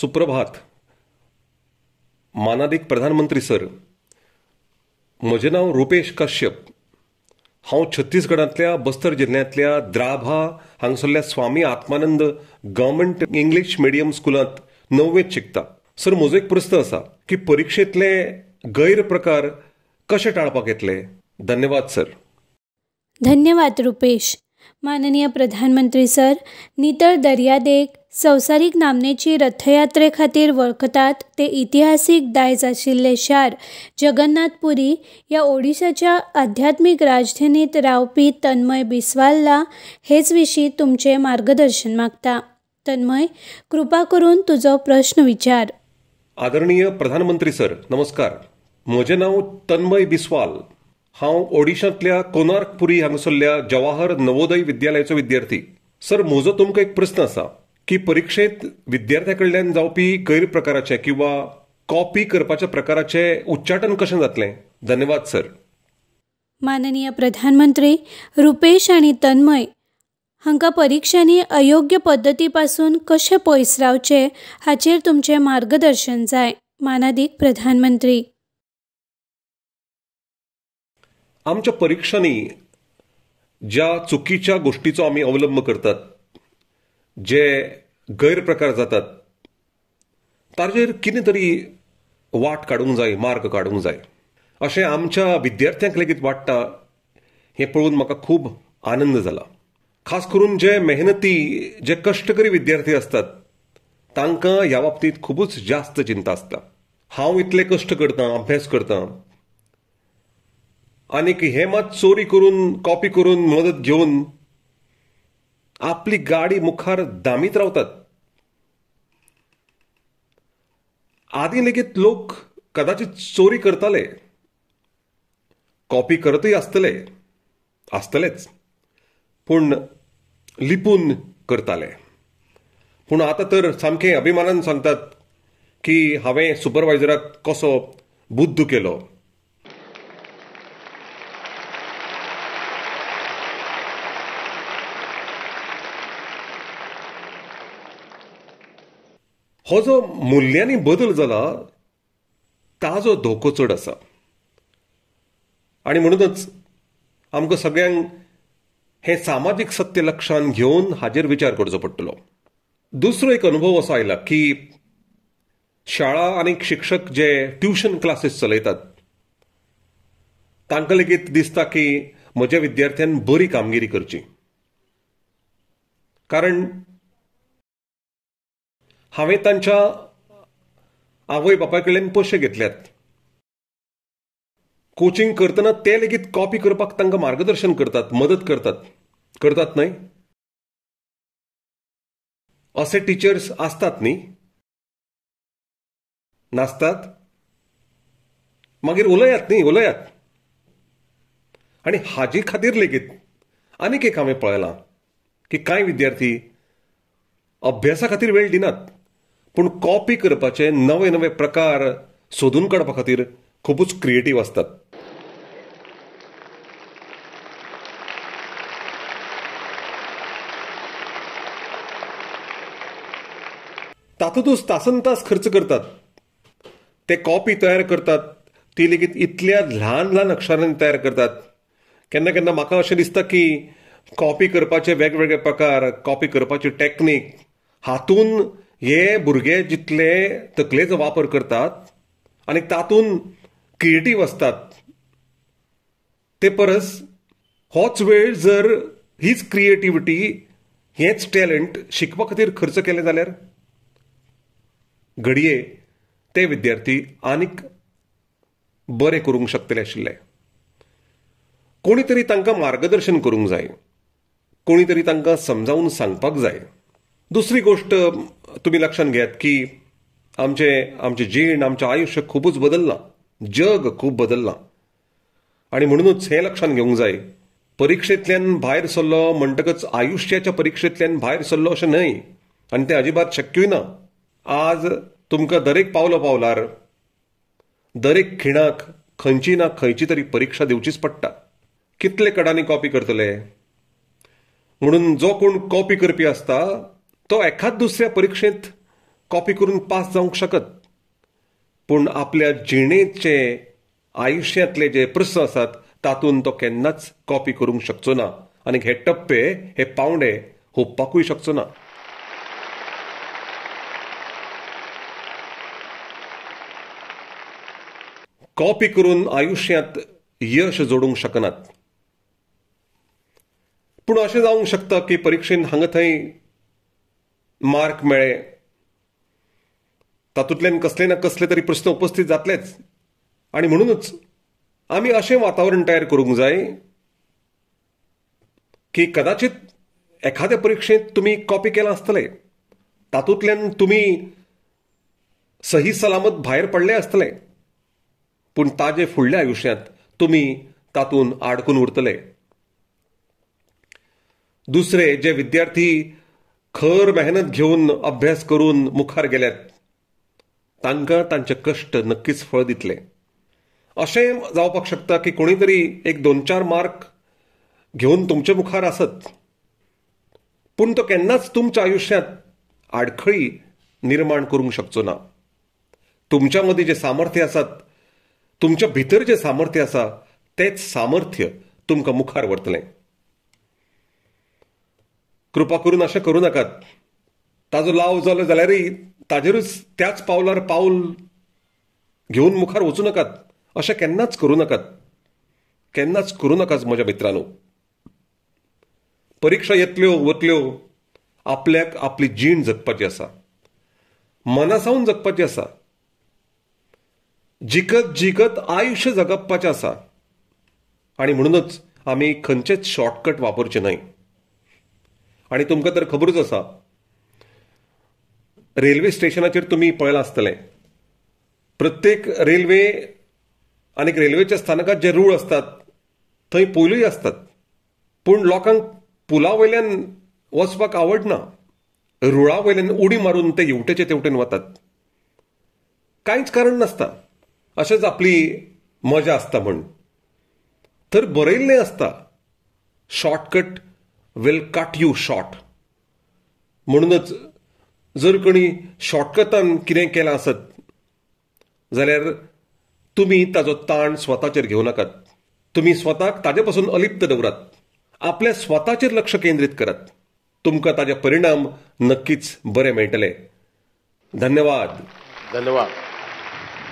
सुप्रभात मानादीक प्रधानमंत्री सर म्हजें नांव रुपेश कश्यप हांव छत्तीसगडांतल्या बस्तर जिल्ल्यांतल्या द्राभा हांगसरल्या Swami Atmanand government English medium स्कुलांत णववेंत शिकता सर म्हजो एक प्रस्न आसा की गैर गैरप्रकार कशे टाळपाक येतले धन्यवाद सर धन्यवाद रुपेश माननीय प्रधानमंत्री सर नितळ दर्यादेग संसारीक नामनेची रथयात्रे खातीर वळखतात ते इतिहासीक दायज आशिल्ले शार जगन्नाथपुरी या ओडिशाच्या आध्यात्मीक राजधानीत रावपी तन्मय बिस्वालला हेच विशीं तुमचे मार्गदर्शन मागता तन्मय कृपा करून तुजो प्रश्न विचार आदरणीय प्रधानमंत्री सर नमस्कार म्हजें नाव तन्मय बिस्वाल हांव ओडिशांतल्या कोनार्कपुरी हांगासरल्या जवाहर नवोदय विद्यालयाचो विद्यार्थी सर म्हजो तुमकां एक प्रस्न आसा की परीक्षेत विद्यार्थ्यां कडल्यान जावपी गैरप्रकाराचे किंवा कॉपी करपाच्या प्रकाराचे उच्चाटन कशें जातलें धन्यवाद सर माननीय प्रधानमंत्री रुपेश आणि तन्मय हांकां परिक्षांनी अयोग्य पद्दती पासून कशें पयस रावचे हाचेर तुमचें मार्गदर्शन जाय मानादीक प्रधानमंत्री आमच्या परीक्षांनी ज्या चुकीच्या गोष्टीचा आम्ही अवलंब करतात जे गैरप्रकार जातात ताजेर कितें तरी वाट काडूंक जाय मार्ग काडूंक जाय अशें आमच्या विद्यार्थ्यांक लेगीत वाडटा हें पळोवन म्हाका खूब आनंद जाला खास करून जे मेहनती जे कष्टकरी विद्यार्थी असतात तांकां ह्या बाबतींत खुबूच जास्त चिंता आसता हांव इतले कश्ट करतां अभ्यास करतां आणि हे मात चोरी करून कॉपी करून मदत घेऊन आपली गाडी मुखार दामीत रावतात आधी लेगीत लोक कदाचित चोरी करताले कॉपी करतही असतले आसतलेच पूण लिपून करताले पूण आता तर सामकें अभिमानान सांगतात की हांवें सुपरवायझराक कसो बुद्ध केलो हो जो मूल्यांनी बदल जाला ताजो धोको चड आसा आनी म्हणूनच आमकां सगळ्यांक हे सामाजीक सत्य लक्षांत घेवन हाजेर विचार करचो पडटलो दुसरो एक अनुभव असो आयला की शाळा आनी शिक्षक जे ट्युशन क्लासीस चलयतात तांकां लेगीत दिसता की म्हज्या विद्यार्थ्यान बरी कामगिरी करची कारण हांवें तांच्या आवय बापाय कडल्यान पयशे घेतल्यात कोचिंग करतना ते लेगीत कॉपी करपाक तांकां मार्गदर्शन करतात मदत करतात करतात न्हय असे टिचर्स आसतात न्ही नासतात मागीर उलयात न्ही उलयात आनी हाजे खातीर लेगीत आनीक एक हांवें पळयलां की कांय विद्यार्थी अभ्यासा खातीर वेळ दिनात पूण कॉपी करपाचे नवे नवे प्रकार सोदून काडपा खातीर खुबूच क्रिएटीव आसतात तातूंतूच तासन तास खर्च करतात ते कॉपी तयार करतात ती लेगीत इतल्या ल्हान ल्हान अक्षरांनी तयार करतात केन्ना केन्ना म्हाका अशें दिसता की कॉपी करपाचे वेगवेगळे प्रकार कॉपी करपाची टॅक्नीक हातून हे भुरगे जितले तकलेचो वापर करतात आणि तातून क्रिएटीव असतात ते परस होच वेळ जर हीच क्रिएटिव्हिटी हेच टॅलेंट शिकपा खातीर खर्च केले जाल्यार घडये ते विद्यार्थी आनीक बरे करूंक शकतले आशिल्ले कोणी तरी तांकां मार्गदर्शन करूंक जाय कोणी तरी तांकां समजावून सांगपाक जाय दुसरी गोष्ट तुम्ही लक्षात घ्यात की आमचे आमचे जीण आमचं आयुष्य खूपच बदल्लां जग खूप बदलला आणि म्हणूनच हे लक्षात घेवंक जाय परीक्षेतल्यान भायर सरलो म्हणटकच आयुष्याच्या परीक्षेतल्यान भायर सरलो अशें न्हय आणि ते अजिबात शक्यूय ना आज तुमकां दरेक पावलो पावलार दरेक खिणाक खंयची ना खंयची तरी परीक्षा दिवचीच पडटा कितले कडांनी कॉपी करतले म्हणून जो कोण कॉपी करपी आसता तो एखाद दुसऱ्या परीक्षेत कॉपी करून पास जाऊ शकत पण आपल्या जिणेचे आयुष्यातले जे प्रश्न असतात तातून तो केन्नाच कॉपी करूंक शकचो ना आणि हे टप्पे हे हो हुपपाकूय शकतो ना कॉपी करून आयुष्यात यश जोडू शकनात पण असे जाऊ शकतं की परीक्षेन हांगा थंय मार्क मिळे तातूंतल्यान कसले ना कसले तरी प्रश्न उपस्थित जातलेच आणि म्हणूनच आम्ही असे वातावरण तयार करूंक जाय की कदाचित एखाद्या परीक्षेत तुम्ही कॉपी केला असतले तातूंतल्यान तुम्ही सही सलामत भायर पडले असतले पूण ताजे फुडल्या आयुष्यात तुम्ही तातून आडकून उरतले दुसरे जे विद्यार्थी खर मेहनत घेऊन अभ्यास करून मुखार गेल्यात तांकां तांचे कश्ट नक्कीच फळ दितले अशें जावपाक शकता की कोणीतरी एक दोन चार मार्क घेऊन तुमचे मुखार आसत पूण तो केन्नाच तुमच्या आयुष्यात आडखळी निर्माण करूंक शकचो ना तुमच्या मदीं जे सामर्थ्य आसात तुमच्या भितर जे सामर्थ्य आसा तेच सामर्थ्य तुमकां मुखार व्हरतलें कृपा करून अशें करूं नाकात ताजो लाव जालो रे ताजेरूच त्याच पावलार पाऊल घेऊन मुखार वचू नकात अशें केन्नाच करू नकात केन्नाच करू नाकात म्हज्या मित्रांनो परीक्षा येतल्यो वतल्यो आपल्याक आपली जीण जगपाची आसा मनासावून जगपाची आसा जिखत जिकत आयुष्य जगपाचे आसा आणि म्हणूनच आम्ही खंयचेच शॉर्टकट वापरचे नाही आणि तुमकां तर खबरूच आसा रेल्वे स्टेशनाचेर तुम्ही पळयलां आसतलें प्रत्येक रेल्वे आणि रेल्वेच्या स्थानकात जे रूळ असतात थंय पोलूय असतात पूण लोकांक पुला वयल्यान वचपाक आवडना रुळा वयल्यान उडी मारून ते येवटेचे तेवटेन वतात कांयच कारण नासता अशेंच आपली मजा आसता म्हण तर बरयल्लें आसता shortcut will cut you short म्हणूनच जर कोणी शॉर्टकटान कितें केलां आसत जाल्यार तुमी ताजो ताण स्वताचेर घेवं नाकात तुमी स्वताक ताजे पासून अलिप्त दवरात आपल्या स्वताचेर लक्ष केंद्रीत करात तुमकां ताजे परिणाम नक्कीच बरे मेळटले धन्यवाद धन्यवाद